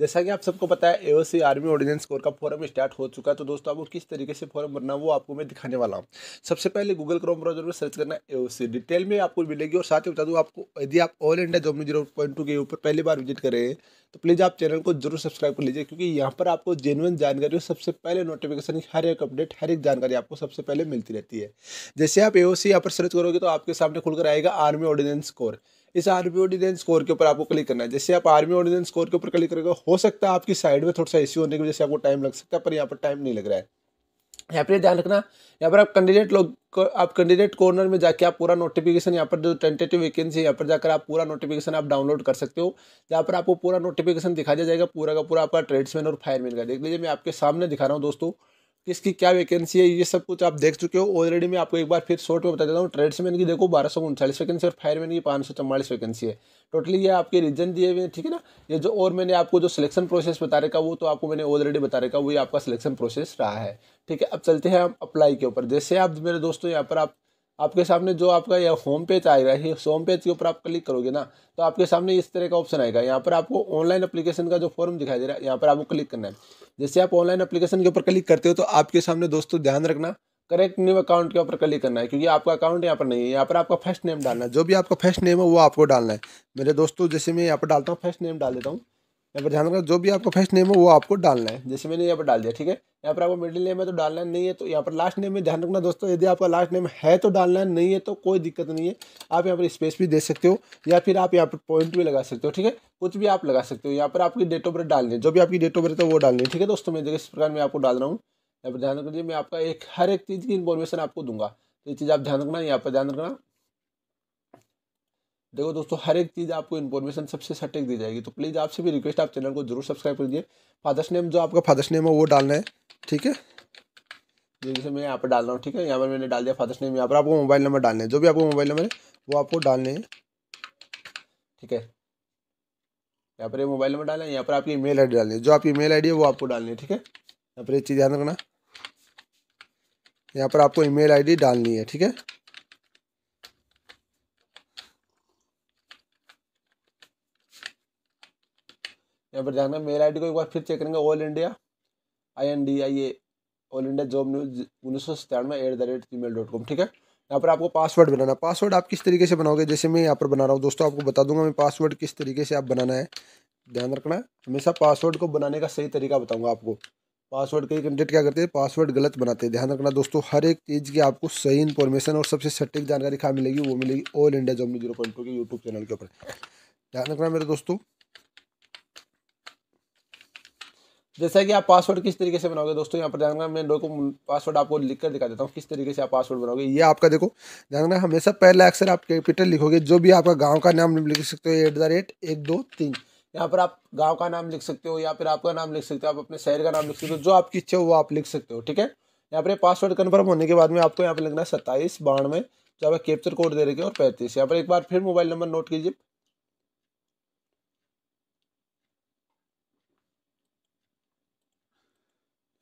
जैसा कि आप सबको पता है सी आर्मी ऑर्डिनेंस कोर का फॉरम स्टार्ट हो चुका है तो दोस्तों आपको किस तरीके से फॉरम भरना वो आपको मैं दिखाने वाला हूँ सबसे पहले गूगल क्रोम ब्राउजर में सर्च करना सी डिटेल में आपको मिलेगी और साथ ही बता दूँ आपको यदि आप all India job zero point two के ऊपर पहली बार विजिट करें तो प्लीज़ आप चैनल को जरूर सब्सक्राइब कर लीजिए क्योंकि यहाँ पर आपको जेनुअन जानकारी और सबसे पहले नोटिफिकेशन हर एक अपडेट हर एक जानकारी आपको सबसे पहले मिलती रहती है जैसे आप सी यहाँ पर सर्च करोगे तो आपके सामने खुलकर आएगा आर्मी ऑर्डिनेंस कोर इस आर्मी ऑर्डिनेंस स्कोर के ऊपर आपको क्लिक करना है जैसे आप आर्मी ऑर्डिनेंस स्कोर के ऊपर क्लिक करेगा हो सकता है आपकी साइड में थोड़ा सा इश्यू होने की वजह से आपको टाइम लग सकता है पर यहाँ पर टाइम नहीं लग रहा है यहाँ पर ध्यान रखना यहाँ पर आप कैंडिडेट लोग आप कैंडिडेट कॉर्नर में जाकर आप पूरा नोटिफिकेशन यहाँ पर जो टेंटेटिव वैकेंसी है यहाँ पर जाकर आप पूरा नोटिफिकेशन आप डाउनलोड कर सकते हो यहाँ पर आपको पूरा नोटिफिकेशन दिखा दिया जाएगा पूरा का पूरा आपका ट्रेड्समैन और फायरमैन का देख लीजिए मैं आपके सामने दिखा रहा हूँ दोस्तों किसकी क्या वैकेंसी है ये सब कुछ आप देख चुके हो ऑलरेडी मैं आपको एक बार फिर शॉर्ट में बता देता हूँ ट्रेड्समैन की देखो बारह सौ उनचालीस वैकेंसी और फायरमैन की पाँच सौ चौवालीस वैकेंसी है टोटली ये आपके रीजन दिए हुए ठीक है ना ये जो और मैंने आपको जो सिलेक्शन प्रोसेस बता रखा वो तो आपको मैंने ऑलरेडी बता रखा वही आपका सिलेक्शन प्रोसेस रहा है ठीक है अब चलते हैं आप अप्लाई के ऊपर जैसे आप मेरे दोस्तों यहाँ पर आप आपके सामने जो आपका यह होम पेज आएगा इस होम पेज के ऊपर आप क्लिक करोगे ना तो आपके सामने इस तरह का ऑप्शन आएगा यहाँ पर आपको ऑनलाइन एप्लीकेशन का जो फॉर्म दिखाई दे रहा है यहाँ पर आपको क्लिक करना है जैसे आप ऑनलाइन एप्लीकेशन के ऊपर क्लिक करते हो तो आपके सामने दोस्तों ध्यान रखना करेक्ट न्यू अकाउंट के ऊपर क्लिक करना है क्योंकि आपका अकाउंट यहाँ पर नहीं है यहाँ पर आपका फर्स्ट नेम डालना है जो भी आपका फर्स्ट नेम है वो आपको डालना है मेरे दोस्तों जैसे मैं यहाँ पर डालता हूँ फर्स्ट नेम डाल देता हूँ यहाँ पर ध्यान रखना जो भी आपका फर्स्ट नेम हो वो आपको डालना है जैसे मैंने यहाँ पर डाल दिया ठीक है यहाँ पर आपको मिडिल नेम है तो डालना नहीं है तो यहाँ पर लास्ट नेम में ध्यान रखना दोस्तों यदि आपका लास्ट नेम है तो डालना नहीं है तो कोई दिक्कत नहीं है आप यहाँ पर स्पेस भी दे सकते हो या फिर आप यहाँ पर पॉइंट भी लगा सकते हो ठीक है कुछ भी आप लगा सकते हो यहाँ पर आपकी डेट ऑफ बर्थ डालनी है जो भी आपकी डेट ऑफ बर्थ है तो वो डालनी है ठीक है दोस्तों मैं इस प्रकार मैं आपको डाल रहा हूँ यहाँ पर ध्यान रखिए मैं आपका एक हर एक चीज़ की इन्फॉर्मेशन आपको दूंगा तो ये चीज़ आप ध्यान रखना यहाँ पर ध्यान रखना देखो दोस्तों हर एक चीज़ आपको इन्फॉर्मेशन सबसे सटीक दी जाएगी तो प्लीज़ आपसे भी रिक्वेस्ट आप चैनल को जरूर सब्सक्राइब कर दीजिए फादर्स नेम जो आपका फादर्स नेम है वो डालना है ठीक है जैसे मैं यहाँ पर डाल रहा हूँ ठीक है यहाँ पर मैंने डाल दिया फादर्स नेम यहाँ पर आपको मोबाइल नंबर डालने हैं जो भी आपको मोबाइल नंबर है वो आपको डालने हैं ठीक है यहाँ पर ये मोबाइल नंबर डालना है यहाँ पर आपकी आई डी डालनी है जो आपकी आई आईडी है वो आपको डालनी है ठीक है यहाँ पर एक चीज़ ध्यान रखना यहाँ पर आपको ईमेल आईडी डालनी है ठीक है फिर जाना मेल आईडी को एक बार फिर चेक करेंगे all India I N D I A all India job news उन्नीस सौ सत्तानवे at the rate Gmail dot com ठीक है यहाँ पर आपको पासवर्ड बनाना पासवर्ड आप किस तरीके से बनाओगे जैसे मैं यहाँ पर बना रहा हूँ दोस्तों आपको बता दूंगा मैं पासवर्ड किस तरीके से आप बनाना है ध्यान रखना हमेशा पासवर्ड को बनाने का सही तरीका बताऊंगा आपको पासवर्ड कई कैंडिडेट क्या करते हैं पासवर्ड गलत बनाते हैं ध्यान रखना दोस्तों हर एक चीज़ की आपको सही इन्फॉर्मेशन और सबसे सटीक जानकारी कहाँ मिलेगी वो मिलेगी all India job zero point two के यूट्यूब चैनल के ऊपर ध्यान रखना मेरे दोस्तों जैसा कि आप पासवर्ड किस तरीके से बनाओगे दोस्तों यहाँ पर जानना मैं लोगों को पासवर्ड आपको लिख कर दिखा देता हूँ किस तरीके से आप पासवर्ड बनाओगे ये आपका देखो जानना हमेशा पहला अक्सर आप कैपिटल लिखोगे जो भी आपका गाँव का नाम लिख सकते हो एट द रेट एक दो तीन यहाँ पर आप गाँव का नाम लिख सकते हो या फिर आपका नाम लिख सकते हो आप अपने शहर का नाम लिख सकते हो जो आपकी इच्छा हो वो आप लिख सकते हो ठीक है यहाँ पर पासवर्ड कन्फर्म होने के बाद में आपको यहाँ पर लिखना है सत्ताईस बानवे जो आप कैप्चर कोड दे रखे और पैंतीस यहाँ पर एक बार फिर मोबाइल नंबर नोट कीजिए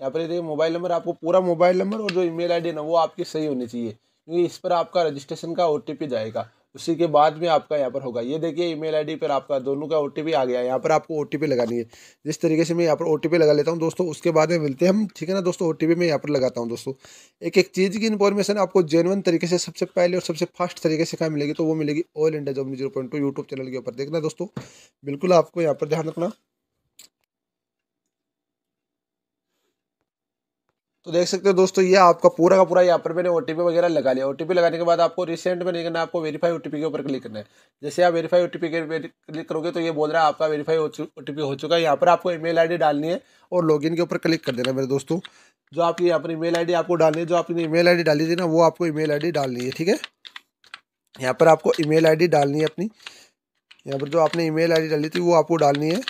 यहाँ पर देखिए मोबाइल नंबर आपको पूरा मोबाइल नंबर और जो ईमेल आईडी ना वो आपकी सही होनी चाहिए क्योंकि इस पर आपका रजिस्ट्रेशन का ओ जाएगा उसी के बाद में आपका यहाँ पर होगा ये देखिए ईमेल आईडी पर आपका दोनों का ओ आ गया है यहाँ पर आपको ओ लगानी है जिस तरीके से मैं यहाँ पर ओ लगा लेता हूँ दोस्तों उसके बाद में मिलते हैं हम ठीक है ना दोस्तों ओ मैं यहाँ पर लगाता हूँ दोस्तों एक एक चीज़ की इन्फॉर्मेशन आपको जेनवन तरीके से सबसे पहले और सबसे फास्ट तरीके से कहाँ मिलेगी तो वो मिलेगी all India job zero point two YouTube channel के ऊपर देखना दोस्तों बिल्कुल आपको यहाँ पर ध्यान रखना तो देख सकते हो दोस्तों ये आपका पूरा का पूरा यहाँ पर मैंने ओ वगैरह लगा लिया ओ लगाने के बाद आपको रिसेंट में नहीं करना आपको वेरीफाई ओ के ऊपर क्लिक करना है जैसे आप वेरीफाई ओ के क्लिक करोगे तो ये बोल रहा है आपका वेरीफाई ओटीपी हो चुका है यहाँ पर आपको ईमेल आईडी डालनी है और लॉगिन के ऊपर क्लिक कर देना मेरे दोस्तों जो आपकी यहाँ पर ईमेल आईडी आपको डालनी है जो आपने ईमेल आईडी डाली थी ना वो आपको ईमेल आईडी डालनी है ठीक है यहाँ पर आपको ईमेल आईडी डालनी है अपनी यहाँ पर जो आपने ईमेल आईडी डाली थी वो आपको डालनी है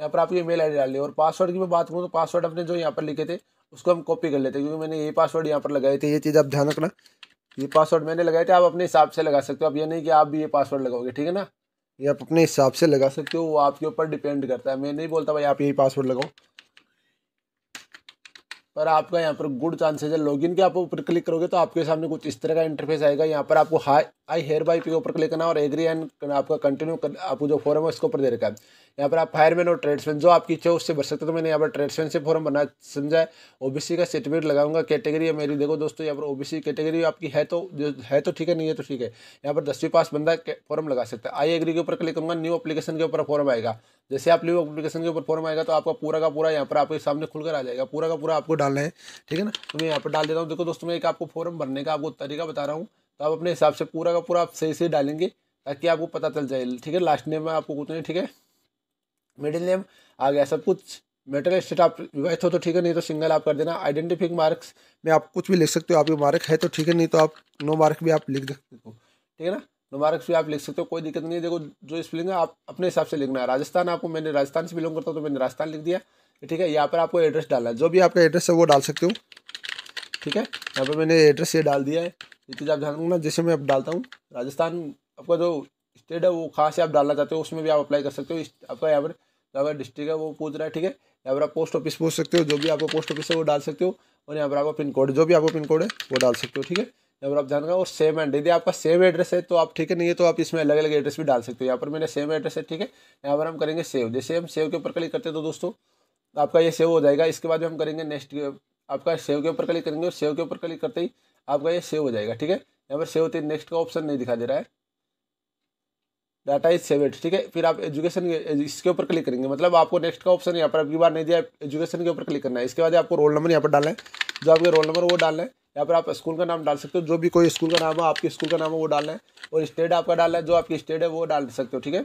यहाँ पर आपकी ई मेल आई डाल ली और पासवर्ड की मैं बात करूँ तो पासवर्ड अपने जो यहाँ पर लिखे थे उसको हम कॉपी कर लेते क्योंकि मैंने ये पासवर्ड यहाँ पर लगाए थे ये चीज़ आप ध्यान रखना ये पासवर्ड मैंने लगाए थे आप अपने हिसाब से लगा सकते हो आप ये नहीं कि आप भी ये पासवर्ड लगाओगे ठीक है ना ये आप अपने हिसाब से लगा सकते हो वो आपके ऊपर डिपेंड करता है मैं नहीं बोलता भाई आप यही पासवर्ड लगाओ पर आपका यहाँ पर गुड चांसेस है लॉगिन के आप ऊपर क्लिक करोगे तो आपके सामने कुछ इस तरह का इंटरफेस आएगा यहाँ पर आपको हाई आई हेयर बाई पे ऊपर क्लिक करना और एग्री एंड आपका कंटिन्यू कर आपको जो फॉर्म है उसके ऊपर दे रखा है यहाँ पर आप फायरमैन और ट्रेड्समैन जो आपकी इच्छा उससे भर सकते हो तो मैंने यहाँ पर ट्रेड्समैन से फॉर्म बना समझा है सी का सर्टिफिकेट लगाऊंगा कैटेगरी है मेरी देखो दोस्तों यहाँ पर सी कैटेगरी आपकी है तो जो है तो ठीक है नहीं है तो ठीक है यहाँ पर दसवीं पास बंदा फॉर्म लगा सकता है आई एग्री के ऊपर क्लिक करूँगा न्यू अपलीकेशन के ऊपर फॉर्म आएगा जैसे आप न्यू अपलीकेशन के ऊपर फॉर्म आएगा तो आपका पूरा का पूरा यहाँ पर आपके सामने खुलकर आ जाएगा पूरा का पूरा आपको डालना है ठीक है ना तो मैं यहाँ पर डाल देता हूँ देखो दोस्तों मैं एक आपको फॉर्म भरने का आपको तरीका बता रहा हूँ तो आप अपने हिसाब से पूरा का पूरा आप सही से डालेंगे ताकि आपको पता चल जाए ठीक है लास्ट नेम आपको कुछ नहीं ठीक है मिडिल नेम आ गया सब कुछ मेटल स्टेट आप विवाहित हो तो ठीक है नहीं तो सिंगल आप कर देना आइडेंटिफिक मार्क्स में आप कुछ भी लिख सकते हो आपके मार्क है तो ठीक है नहीं तो आप नो मार्क भी आप लिख सकते हो ठीक है ना नो मार्क्स भी आप लिख सकते हो कोई दिक्कत नहीं है देखो जो स्पेलिंग है आप अपने हिसाब से लिखना है राजस्थान आपको मैंने राजस्थान से बिलोंग करता हूँ तो मैंने राजस्थान लिख दिया ठीक है यहाँ पर आपको एड्रेस डालना है जो भी आपका एड्रेस है वो डाल सकते हो ठीक है यहाँ पर मैंने एड्रेस ये डाल दिया है चीज़ आप ध्यान रखना जैसे मैं अब डालता हूँ राजस्थान आपका जो स्टेट है वो कहाँ से आप डालना चाहते हो उसमें भी आप अप्लाई कर सकते हो आपका यहाँ पर यहाँ पर डिस्ट्रिक्ट है वो पूछ रहा है ठीक है यहाँ पर आप पोस्ट ऑफिस पूछ सकते हो जो भी आपको पोस्ट ऑफिस है वो डाल सकते हो और यहाँ पर आपका पिन कोड जो भी आपको पिन कोड है वो डाल सकते हो ठीक है यहाँ पर आप ध्यान रखना और सेम एंड यदि आपका सेम एड्रेस है तो आप ठीक है नहीं है तो आप इसमें अलग अलग एड्रेस भी डाल सकते हो यहाँ पर मैंने सेम एड्रेस है ठीक है यहाँ पर हम करेंगे सेव जैसे हम सेव के ऊपर क्लिक करते हैं तो दोस्तों आपका ये सेव हो जाएगा इसके बाद हम करेंगे नेक्स्ट आपका सेव के ऊपर क्लिक करेंगे और सेव के ऊपर क्लिक करते ही आपका ये सेव हो जाएगा ठीक है यहाँ पर सेव होते नेक्स्ट का ऑप्शन नहीं दिखा दे रहा है डाटा इज सेवेड ठीक है फिर आप एजुकेशन इसके ऊपर क्लिक करेंगे मतलब आपको नेक्स्ट का ऑप्शन यहाँ पर अगली बार नहीं दिया एजुकेशन के ऊपर क्लिक करना है इसके बाद आपको रोल नंबर यहाँ पर डालना है जो आपके रोल नंबर वो डालना है यहाँ पर आप स्कूल का नाम डाल सकते हो जो भी कोई स्कूल का नाम है आपके स्कूल का नाम है वो डालना है और स्टेट आपका डालना है जो आपकी स्टेट है वो डाल सकते हो ठीक है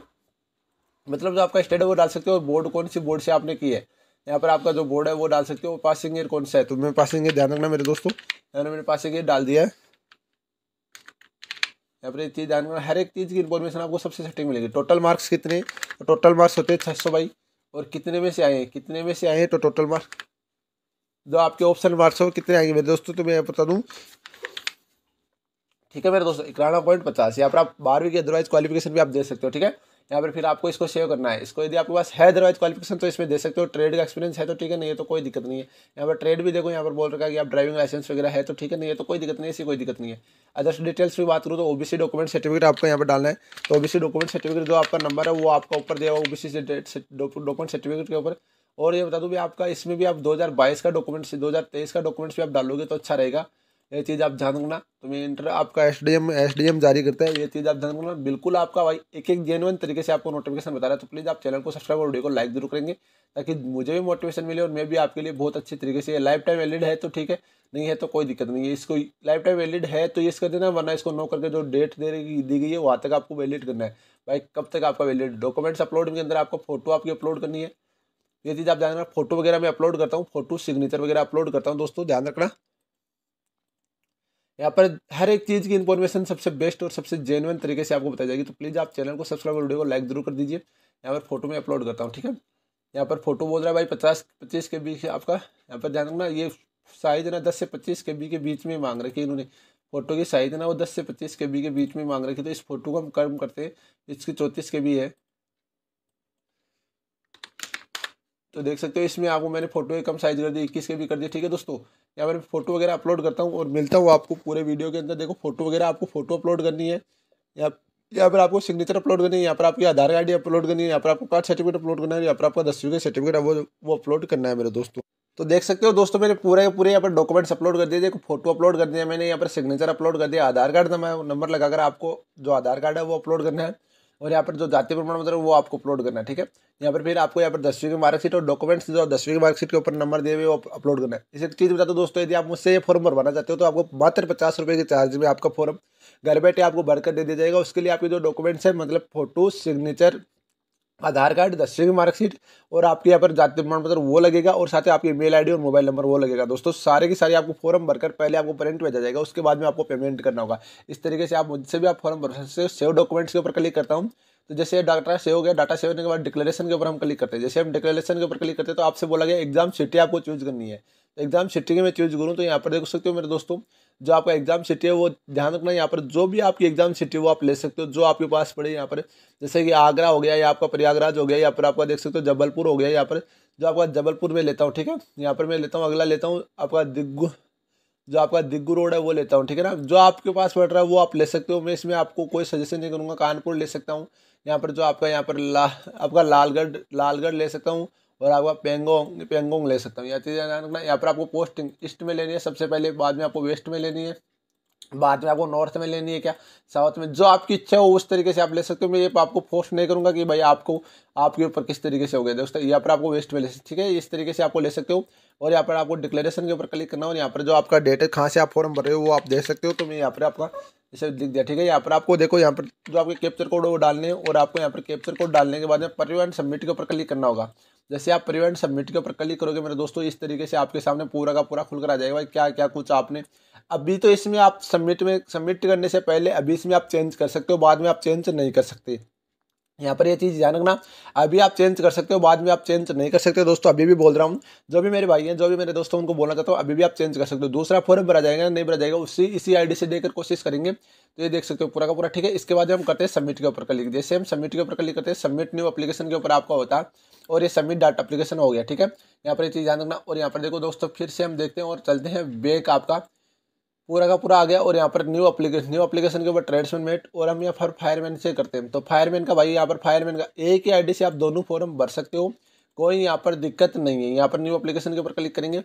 मतलब जो आपका स्टेट है वो डाल सकते हो और बोर्ड कौन सी बोर्ड से आपने की है यहाँ पर आपका जो बोर्ड है वो डाल सकते हो पासिंग ईयर कौन सा है तो मैं पासिंग ईयर ध्यान रखना मेरे दोस्तों यहाँ मैंने पासिंग ईयर डाल दिया है यहाँ पर एक चीज़ ध्यान रखना हर एक चीज़ की इन्फॉर्मेशन आपको सबसे सटीक मिलेगी टोटल मार्क्स कितने टोटल मार्क्स होते हैं छः सौ बाई और कितने में से आए हैं कितने में से आए हैं तो टोटल मार्क्स जो आपके ऑप्शन मार्क्स हो कितने आएंगे मेरे दोस्तों तो मैं यहाँ बता दूँ ठीक है मेरे दोस्तों इकानवे पॉइंट पचास यहाँ पर आप बारहवीं की अदरवाइज क्वालिफिकेशन भी आप दे सकते हो ठीक है यहाँ पर फिर आपको इसको सेव करना है इसको यदि आपके पास है अदरवाइज क्वालिफिकेशन तो इसमें दे सकते हो ट्रेड का एक्सपीरियंस है तो ठीक है नहीं है तो कोई दिक्कत नहीं है यहाँ पर ट्रेड भी देखो यहाँ पर बोल रखा है कि आप ड्राइविंग लाइसेंस वगैरह है तो ठीक है नहीं है तो कोई दिक्कत नहीं है कोई दिक्कत नहीं है अदर्स डिटेल्स की बात करूँ तो ओबीसी डॉक्यूमेंट सर्टिफिकेट आपको यहाँ पर डालना है तो ओबीसी डॉक्यूमेंट सर्टिफिकेट जो आपका नंबर है वो आपका ऊपर दिया हुआ ओबीसी डॉक्यूमेंट सर्टिफिकेट के ऊपर और ये बता दूँ भी आपका इसमें भी आप 2022 का डॉक्यूमेंट्स 2023 का डॉक्यूमेंट्स भी आप डालोगे तो अच्छा रहेगा ये चीज़ आप ध्यान रखना तो मैं इंटर आपका S D M S D M जारी करता है ये चीज़ आप ध्यान रखना बिल्कुल आपका भाई एक एक जेनुअन तरीके से आपको नोटिफिकेशन बता रहा है तो प्लीज़ आप चैनल को सब्सक्राइब और वीडियो को लाइक जरूर करेंगे ताकि मुझे भी मोटिवेशन मिले और मैं भी आपके लिए बहुत अच्छे तरीके से लाइफ टाइम वैलिड है तो ठीक है नहीं है तो कोई दिक्कत नहीं है इसको लाइफ टाइम वैलिड है तो ये कर देना वरना इसको नो करके जो डेट दे दी गई है वहाँ तक आपको वैलिड करना है भाई कब तक आपका वैलिड डॉक्यूमेंट्स अपलोड के अंदर आपको फोटो आपकी अपलोड करनी है ये चीज़ आप ध्यान रखना फोटो वगैरह मैं अपलोड करता हूँ फोटो सिग्नेचर वगैरह अपलोड करता हूँ दोस्तों ध्यान रखना यहाँ पर हर एक चीज़ की इन्फॉर्मेशन सबसे बेस्ट और सबसे जेनुअन तरीके से आपको बताई जाएगी तो प्लीज़ आप चैनल को सब्सक्राइब और वीडियो को लाइक जरूर कर दीजिए यहाँ पर फोटो में अपलोड करता हूँ ठीक है यहाँ पर फोटो बोल रहा है भाई पचास पच्चीस के बीच आपका यहाँ पर ध्यान रखना ये साइज ना दस से पच्चीस के बी के बीच में मांग रखी है इन्होंने फोटो की साइज ना वो दस से पच्चीस के बी के बीच में मांग रखी तो इस फोटो को हम कर्म करते हैं इसकी चौंतीस के बी है तो देख सकते हो इसमें आपको मैंने फोटो कम साइज कर दी इक्कीस के भी कर दी ठीक है दोस्तों यहाँ पर फोटो वगैरह अपलोड करता हूँ और मिलता हूँ आपको पूरे वीडियो के अंदर देखो फोटो वगैरह आपको फोटो अपलोड करनी है या यहाँ पर आपको सिग्नेचर अपलोड करनी है यहाँ पर आपकी आधार कार्ड अपलोड करनी है यहाँ पर आपको कार्ड सर्टिफिकेट अपलोड करना है यहाँ पर आपका दसवीं का सर्टिफिकेट वो वो अपलोड करना है मेरे दोस्तों तो देख सकते हो दोस्तों मैंने पूरे पूरे यहाँ पर डॉक्यूमेंट्स अपलोड कर दिए देखो फोटो अपलोड कर दिया मैंने यहाँ पर सिग्नेचर अपलोड कर दिया आधार कार्ड नंबर लगाकर आपको जो आधार कार्ड है वो अपलोड करना है और यहाँ पर जो जाति प्रमाण पत्र वो आपको अपलोड करना है ठीक है यहाँ पर फिर आपको यहाँ पर दसवीं की मार्कशीट और डॉक्यूमेंट्स जो दसवीं की मार्कशीट के ऊपर नंबर दिए हुए वो अपलोड करना है इसे चीज़ बताते हो दोस्तों यदि आप मुझसे ये फॉर्म भरवाना चाहते हो तो आपको मात्र पचास रुपये के चार्ज में आपका फॉर्म घर बैठे आपको भरकर दे दिया जाएगा उसके लिए आपके जो डॉक्यूमेंट्स है मतलब फोटो सिग्नेचर आधार कार्ड दसवीं की मार्कशीट और आपके यहाँ पर जाति प्रमाण पत्र वो लगेगा और साथ ही आपकी मेल आईडी और मोबाइल नंबर वो लगेगा दोस्तों सारे की सारी आपको फॉर्म भरकर पहले आपको प्रिंट भेजा जाएगा उसके बाद में आपको पेमेंट करना होगा इस तरीके से आप मुझसे भी आप फॉर्म भर सकते हो सेव डॉक्यूमेंट्स के ऊपर क्लिक करता हूँ तो जैसे डाटा सेव हो गया डाटा सेव होने के बाद डिक्लेरेशन के ऊपर हम क्लिक करते हैं जैसे हम डिक्लेरेशन के ऊपर क्लिक करते हैं तो आपसे बोला गया एग्जाम सिटी आपको चूज करनी है तो एग्जाम सिटी के मैं चूज करूँ तो यहाँ पर देख सकते हो मेरे दोस्तों जो आपका एग्ज़ाम सिटी है वो ध्यान रखना यहाँ पर जो भी आपकी एग्ज़ाम सिटी है वो आप ले सकते हो जो आपके पास पड़े यहाँ पर जैसे कि आगरा हो गया या आपका प्रयागराज हो गया या पर आपका देख सकते हो जबलपुर हो गया यहाँ पर जो आपका जबलपुर में लेता हूँ ठीक है यहाँ पर मैं लेता हूँ अगला लेता हूँ आपका दिग्गू जो आपका दिग्गू रोड है वो लेता हूँ ठीक है ना जो आपके पास पड़ रहा है वो आप ले सकते हो मैं इसमें आपको कोई सजेशन नहीं करूँगा कानपुर ले सकता हूँ यहाँ पर जो आपका यहाँ पर ला आपका लालगढ़ लालगढ़ ले सकता हूँ और आपका पेंगोंग पेंगोंग ले सकता हूँ या चीज़ें तो यहाँ पर आपको पोस्ट ईस्ट में लेनी है सबसे पहले बाद में आपको वेस्ट में लेनी है बाद में आपको नॉर्थ में लेनी है क्या साउथ में जो आपकी इच्छा हो उस तरीके से आप ले सकते हो मैं ये आपको फोर्स नहीं करूंगा कि भाई आपको आपके ऊपर किस तरीके से हो गया दोस्तों यहाँ पर आपको वेस्ट में ले सकते ठीक है इस तरीके से आपको ले सकते हो और यहाँ पर आपको डिक्लेरेशन के ऊपर क्लिक करना और यहाँ पर जो आपका डेट है कहाँ से आप फॉर्म भर रहे हो वो आप देख सकते हो तो मैं यहाँ पर आपका इसे लिख दिया ठीक है यहाँ पर आपको देखो यहाँ पर जो आपके कैप्चर कोड वो डालने और आपको यहाँ पर कैप्चर कोड डालने के बाद में परिवहन सबमिट के ऊपर क्लिक करना होगा जैसे आप परिवहन सबमिट के ऊपर क्लिक करोगे मेरे दोस्तों इस तरीके से आपके सामने पूरा का पूरा खुलकर आ जाएगा भाई क्या क्या कुछ आपने अभी तो इसमें आप सबमिट में सबमिट करने से पहले अभी इसमें आप चेंज कर सकते हो बाद में आप चेंज नहीं कर सकते यहाँ पर ये चीज़ ध्यान रखना अभी आप चेंज कर सकते हो बाद में आप चेंज नहीं कर सकते दोस्तों अभी भी बोल रहा हूँ जो भी मेरे भाई हैं जो भी मेरे दोस्तों उनको बोलना चाहता हूँ अभी भी आप चेंज कर सकते हो दूसरा फॉर्म भरा जाएगा नहीं भरा जाएगा उसी इसी आईडी से देकर कोशिश करेंगे तो ये देख सकते हो पूरा का पूरा ठीक है इसके बाद हम करते हैं सबमिट के ऊपर क्लिक जैसे हम सबमिट के ऊपर क्लिक करते हैं सबमिट न्यू अपलीकेशन के ऊपर आपका होता है और ये सबमिट डाट अपलीकेशन हो गया ठीक है यहाँ पर ये चीज़ ध्यान रखना और यहाँ पर देखो दोस्तों फिर से हम देखते हैं और चलते हैं बेक आपका पूरा का पूरा आ गया और यहाँ पर न्यू अप्लीकेशन न्यू अप्लीकेशन के ऊपर ट्रेड्समैन मेट और हम यहाँ पर फायरमैन से करते हैं तो फायरमैन का भाई यहाँ पर फायरमैन का एक ही आईडी से आप दोनों फॉर्म भर सकते हो कोई यहाँ पर दिक्कत नहीं है यहाँ पर न्यू अप्लीकेशन के ऊपर क्लिक करेंगे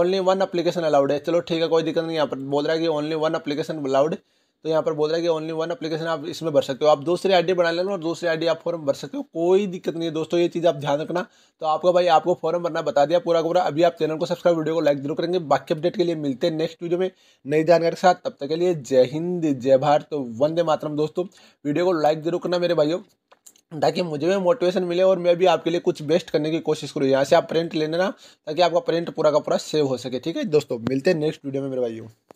ओनली वन अप्लीकेशन अलाउड है चलो ठीक है कोई दिक्कत नहीं यहाँ पर बोल रहा है कि ओनली वन अप्लीकेशन अलाउड तो यहाँ पर बोल रहा है कि ओनली वन अपलीकेशन आप इसमें भर सकते हो आप दूसरी आईडी बना लेना और दूसरी आईडी आप फॉर्म भर सकते हो कोई दिक्कत नहीं है दोस्तों ये चीज़ आप ध्यान रखना तो आपको भाई आपको फॉर्म भरना बता दिया पूरा पूरा अभी आप चैनल को सब्सक्राइब वीडियो को लाइक जरूर करेंगे बाकी अपडेट के लिए मिलते हैं नेक्स्ट वीडियो में नई जानकारी के साथ तब तक के लिए जय हिंद जय भारत तो वंदे मातरम दोस्तों वीडियो को लाइक जरूर करना मेरे भाइयों ताकि मुझे भी मोटिवेशन मिले और मैं भी आपके लिए कुछ बेस्ट करने की कोशिश करूँ यहाँ से आप प्रिंट ले लेना ताकि आपका प्रिंट पूरा का पूरा सेव हो सके ठीक है दोस्तों मिलते हैं नेक्स्ट वीडियो में मेरे भाइयों